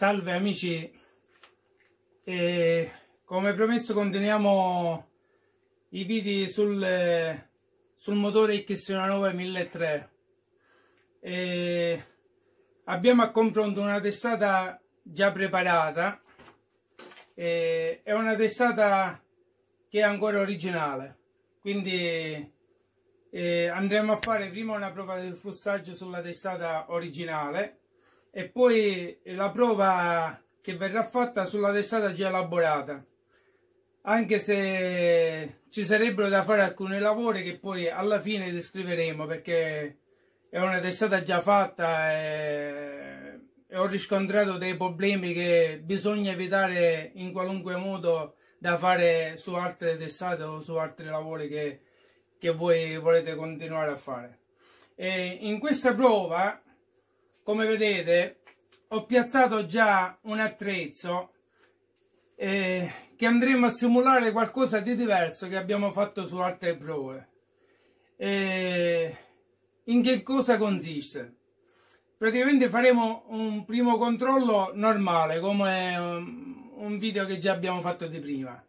Salve amici, e come promesso continuiamo i video sul, sul motore X9 1003 e abbiamo a confronto una testata già preparata e è una testata che è ancora originale quindi eh, andremo a fare prima una prova del fussaggio sulla testata originale e poi la prova che verrà fatta sulla testata già elaborata anche se ci sarebbero da fare alcuni lavori che poi alla fine descriveremo perché è una testata già fatta e, e ho riscontrato dei problemi che bisogna evitare in qualunque modo da fare su altre testate o su altri lavori che, che voi volete continuare a fare. E in questa prova come vedete ho piazzato già un attrezzo eh, che andremo a simulare qualcosa di diverso che abbiamo fatto su altre prove eh, in che cosa consiste praticamente faremo un primo controllo normale come eh, un video che già abbiamo fatto di prima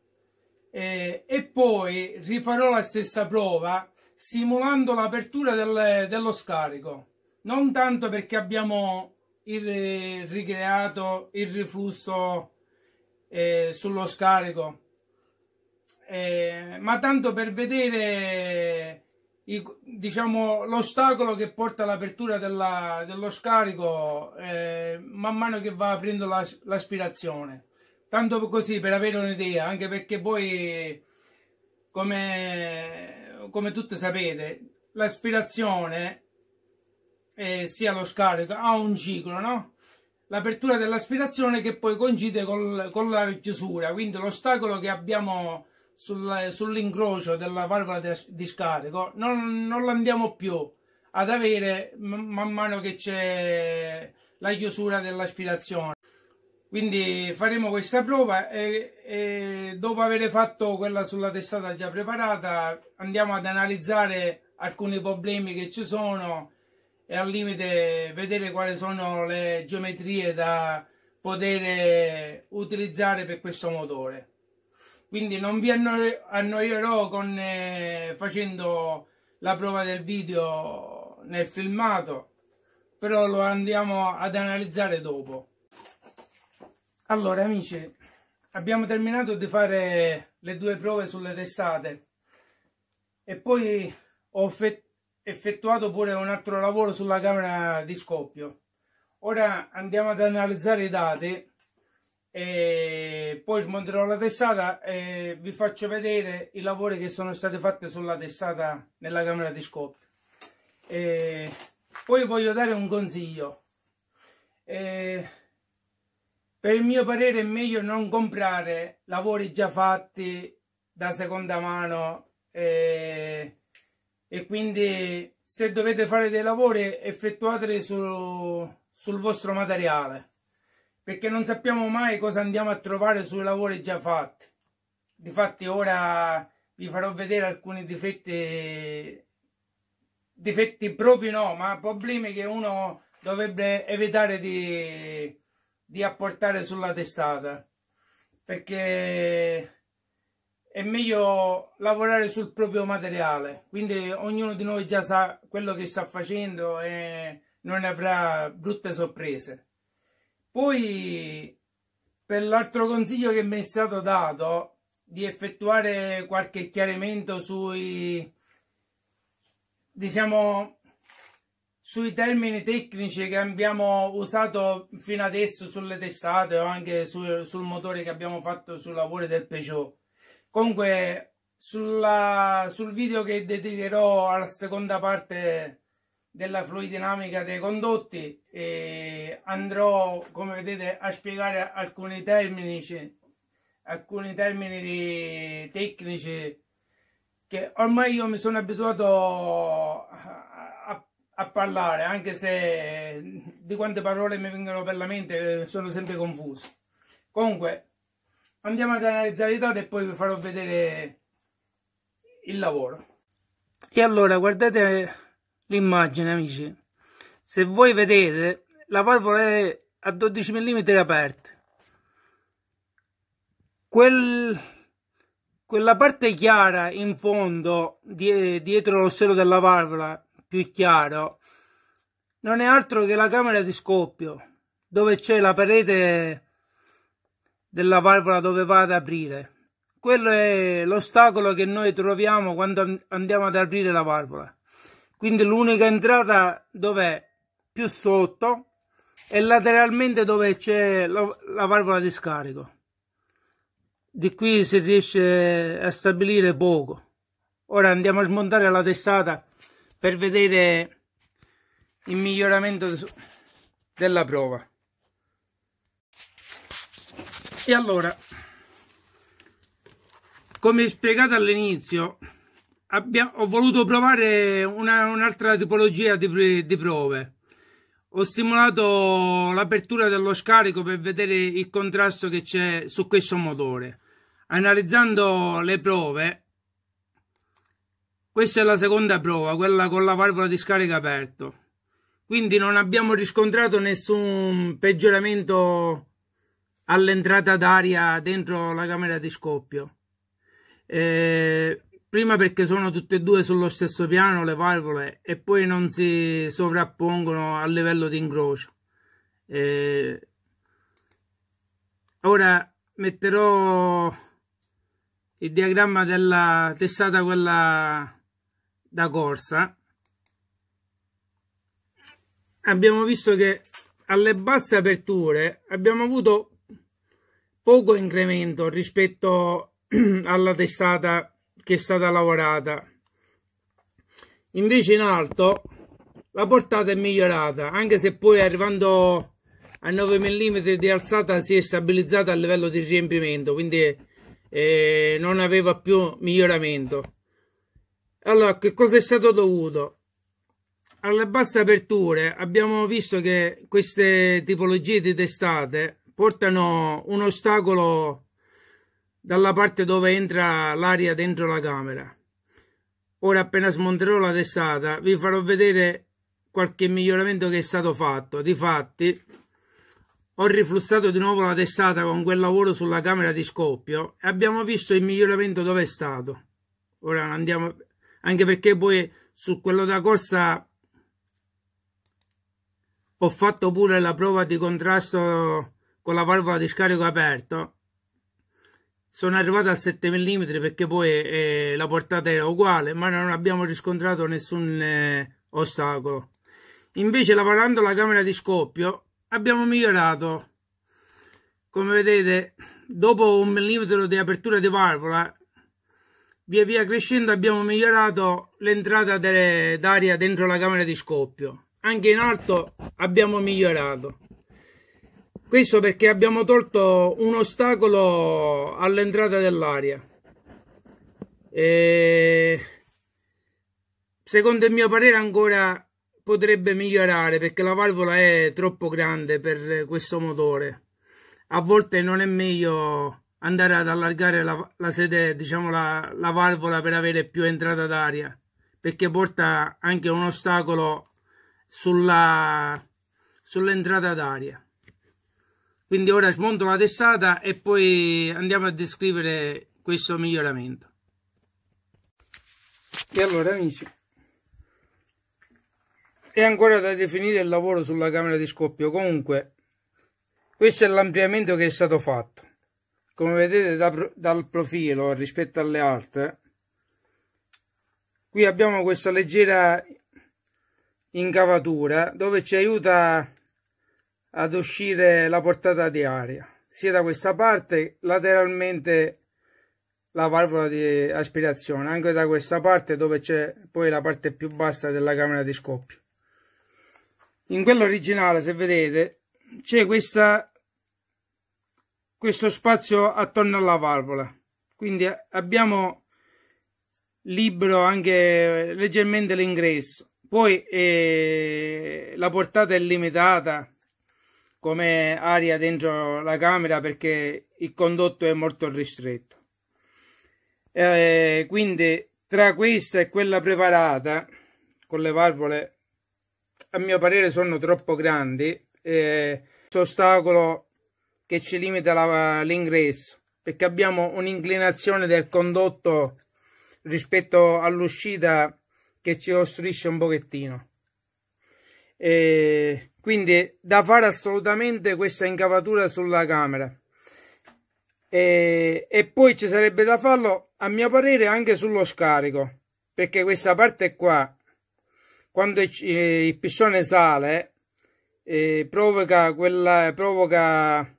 eh, e poi rifarò la stessa prova simulando l'apertura del, dello scarico non tanto perché abbiamo il, eh, ricreato il riflusso eh, sullo scarico, eh, ma tanto per vedere i, diciamo, l'ostacolo che porta all'apertura dello scarico eh, man mano che va aprendo l'as, l'aspirazione. Tanto così per avere un'idea, anche perché poi, come, come tutte sapete, l'aspirazione eh, sia lo scarico, ha un ciclo, no? L'apertura dell'aspirazione che poi coincide col, con la chiusura, quindi l'ostacolo che abbiamo sul, sull'incrocio della valvola di, di scarico non, non l'andiamo più ad avere man mano che c'è la chiusura dell'aspirazione. Quindi faremo questa prova e, e, dopo aver fatto quella sulla testata già preparata andiamo ad analizzare alcuni problemi che ci sono e al limite vedere quali sono le geometrie da poter utilizzare per questo motore quindi non vi annoierò con, eh, facendo la prova del video nel filmato però lo andiamo ad analizzare dopo allora amici abbiamo terminato di fare le due prove sulle testate e poi ho effettuato effettuato pure un altro lavoro sulla camera di scoppio. Ora andiamo ad analizzare i dati e poi smonterò la testata e vi faccio vedere i lavori che sono stati fatti sulla testata nella camera di scoppio. E poi voglio dare un consiglio. E per il mio parere è meglio non comprare lavori già fatti da seconda mano. E e quindi se dovete fare dei lavori effettuateli sul, sul vostro materiale perché non sappiamo mai cosa andiamo a trovare sui lavori già fatti difatti ora vi farò vedere alcuni difetti difetti propri no ma problemi che uno dovrebbe evitare di, di apportare sulla testata perché è meglio lavorare sul proprio materiale, quindi ognuno di noi già sa quello che sta facendo e non avrà brutte sorprese. Poi, per l'altro consiglio che mi è stato dato, di effettuare qualche chiarimento sui, diciamo, sui termini tecnici che abbiamo usato fino adesso sulle testate o anche su, sul motore che abbiamo fatto sul lavoro del Peugeot Comunque, sulla, sul video che dedicherò alla seconda parte della fluidinamica dei condotti e andrò, come vedete, a spiegare alcuni termini, alcuni termini tecnici che ormai io mi sono abituato a, a, a parlare, anche se di quante parole mi vengono per la mente sono sempre confuso. Comunque, andiamo ad analizzare i dati e poi vi farò vedere il lavoro e allora guardate l'immagine amici se voi vedete la valvola è a 12 mm aperta Quel, quella parte chiara in fondo dietro lo stelo della valvola più chiaro non è altro che la camera di scoppio dove c'è la parete della valvola dove va ad aprire. Quello è l'ostacolo che noi troviamo quando andiamo ad aprire la valvola. Quindi l'unica entrata dov'è? Più sotto e lateralmente dove c'è la valvola di scarico. Di qui si riesce a stabilire poco. Ora andiamo a smontare la testata per vedere il miglioramento della prova. E allora, come spiegato all'inizio, ho voluto provare un'altra un tipologia di, di prove. Ho simulato l'apertura dello scarico per vedere il contrasto che c'è su questo motore. Analizzando le prove, questa è la seconda prova, quella con la valvola di scarica aperta. Quindi non abbiamo riscontrato nessun peggioramento all'entrata d'aria dentro la camera di scoppio. Eh, prima perché sono tutte e due sullo stesso piano le valvole e poi non si sovrappongono a livello di incrocio. Eh, ora metterò il diagramma della testata quella da corsa abbiamo visto che alle basse aperture abbiamo avuto poco incremento rispetto alla testata che è stata lavorata invece in alto la portata è migliorata anche se poi arrivando a 9 mm di alzata si è stabilizzata a livello di riempimento quindi eh, non aveva più miglioramento allora che cosa è stato dovuto alle basse aperture abbiamo visto che queste tipologie di testate portano un ostacolo dalla parte dove entra l'aria dentro la camera. Ora appena smonterò la testata vi farò vedere qualche miglioramento che è stato fatto. Difatti ho riflussato di nuovo la testata con quel lavoro sulla camera di scoppio e abbiamo visto il miglioramento dove è stato. Ora andiamo anche perché poi su quello da corsa ho fatto pure la prova di contrasto con la valvola di scarico aperta sono arrivato a 7 mm perché poi eh, la portata era uguale ma non abbiamo riscontrato nessun eh, ostacolo invece lavorando la camera di scoppio abbiamo migliorato come vedete dopo un millimetro di apertura di valvola via via crescendo abbiamo migliorato l'entrata d'aria dentro la camera di scoppio anche in alto abbiamo migliorato questo perché abbiamo tolto un ostacolo all'entrata dell'aria. E... Secondo il mio parere ancora potrebbe migliorare perché la valvola è troppo grande per questo motore. A volte non è meglio andare ad allargare la, la sede, diciamo la, la valvola per avere più entrata d'aria perché porta anche un ostacolo sulla, sull'entrata d'aria. Quindi ora smonto la testata e poi andiamo a descrivere questo miglioramento. E allora amici, è ancora da definire il lavoro sulla camera di scoppio, comunque questo è l'ampliamento che è stato fatto. Come vedete da, dal profilo rispetto alle altre, qui abbiamo questa leggera incavatura dove ci aiuta ad uscire la portata di aria sia da questa parte lateralmente la valvola di aspirazione anche da questa parte dove c'è poi la parte più bassa della camera di scoppio in quello originale se vedete c'è questa questo spazio attorno alla valvola quindi eh, abbiamo libero anche leggermente l'ingresso poi eh, la portata è limitata come aria dentro la camera perché il condotto è molto ristretto. Eh, quindi tra questa e quella preparata con le valvole a mio parere sono troppo grandi eh, ostacolo che ci limita l'ingresso perché abbiamo un'inclinazione del condotto rispetto all'uscita che ci ostruisce un pochettino eh, quindi da fare assolutamente questa incavatura sulla camera eh, e poi ci sarebbe da farlo a mio parere anche sullo scarico perché questa parte qua quando eh, il piscione sale eh, provoca quella provoca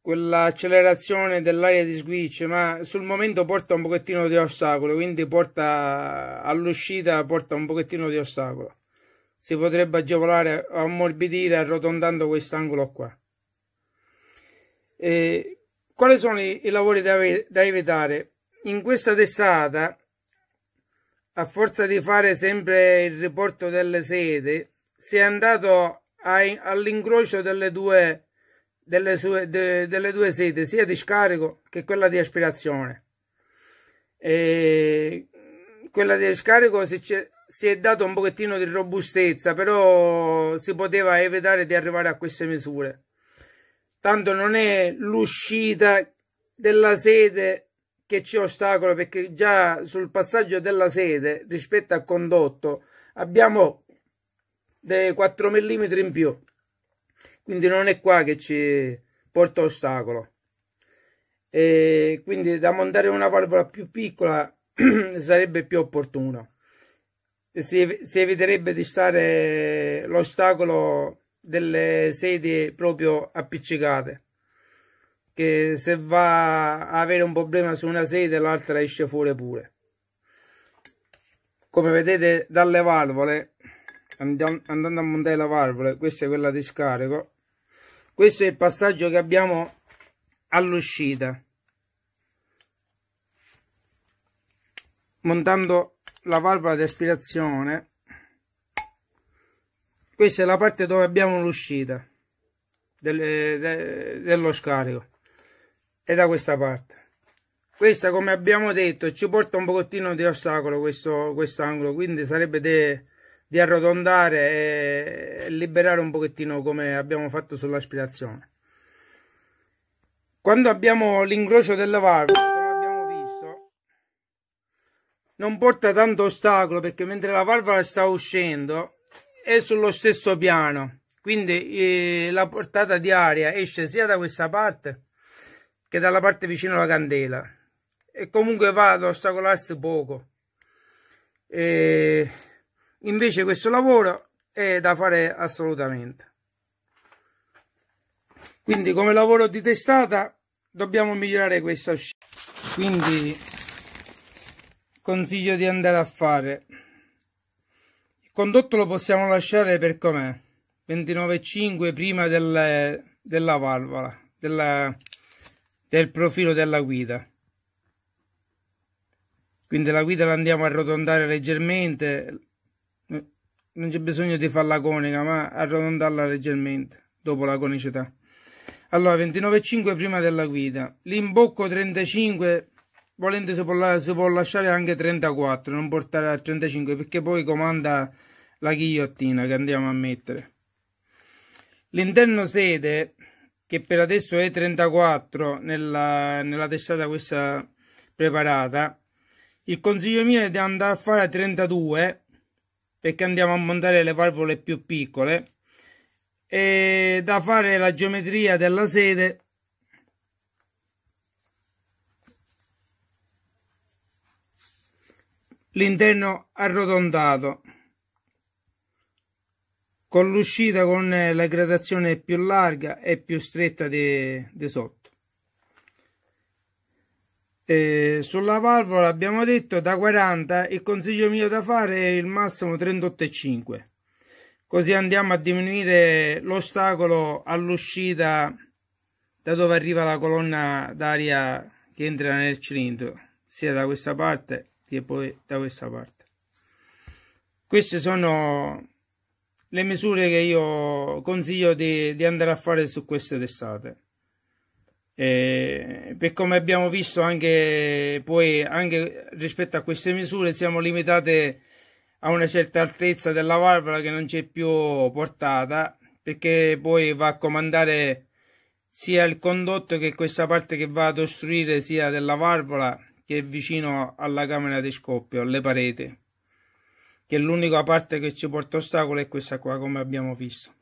quell'accelerazione dell'aria di switch, ma sul momento porta un pochettino di ostacolo, quindi porta all'uscita porta un pochettino di ostacolo si potrebbe agevolare a ammorbidire arrotondando quest'angolo qua. E quali sono i, i lavori da, da, evitare? In questa testata, a forza di fare sempre il riporto delle sede, si è andato all'incrocio delle due, delle, sue, de, delle due sete, sia di scarico che quella di aspirazione. E quella di scarico si, si è dato un pochettino di robustezza, però si poteva evitare di arrivare a queste misure. Tanto non è l'uscita della sede che ci ostacola, perché già sul passaggio della sede rispetto al condotto abbiamo dei 4 mm in più. Quindi non è qua che ci porta ostacolo. E quindi da montare una valvola più piccola sarebbe più opportuno si, si eviterebbe di stare l'ostacolo delle sedie proprio appiccicate che se va a avere un problema su una sede l'altra esce fuori pure come vedete dalle valvole andando a montare la valvola questa è quella di scarico questo è il passaggio che abbiamo all'uscita montando la valvola di aspirazione questa è la parte dove abbiamo l'uscita delle, de, dello scarico e da questa parte questa come abbiamo detto ci porta un pochettino di ostacolo questo quest angolo quindi sarebbe di arrotondare e liberare un pochettino come abbiamo fatto sull'aspirazione quando abbiamo l'incrocio della valvola non porta tanto ostacolo perché mentre la valvola sta uscendo è sullo stesso piano quindi eh, la portata di aria esce sia da questa parte che dalla parte vicino alla candela e comunque va ad ostacolarsi poco e invece questo lavoro è da fare assolutamente quindi come lavoro di testata dobbiamo migliorare questa uscita quindi consiglio di andare a fare. Il condotto lo possiamo lasciare per com'è, 29,5 prima del, della valvola, della, del profilo della guida. Quindi la guida la andiamo a arrotondare leggermente, non c'è bisogno di farla conica, ma arrotondarla leggermente dopo la conicità. Allora, 29,5 prima della guida, l'imbocco 35 volendo si può, si può, lasciare anche 34, non portare a 35 perché poi comanda la ghigliottina che andiamo a mettere. L'interno sede, che per adesso è 34 nella, nella testata questa preparata, il consiglio mio è di andare a fare 32 perché andiamo a montare le valvole più piccole e da fare la geometria della sede l'interno arrotondato con l'uscita con eh, la gradazione più larga e più stretta di, di sotto. E sulla valvola abbiamo detto da 40 il consiglio mio da fare è il massimo 38,5 così andiamo a diminuire l'ostacolo all'uscita da dove arriva la colonna d'aria che entra nel cilindro sia da questa parte e poi da questa parte. Queste sono le misure che io consiglio di, di andare a fare su queste testate. E per come abbiamo visto anche poi anche rispetto a queste misure siamo limitate a una certa altezza della valvola che non c'è più portata perché poi va a comandare sia il condotto che questa parte che va ad ostruire sia della valvola che è vicino alla camera di scoppio, alle pareti, che l'unica parte che ci porta ostacolo è questa qua, come abbiamo visto.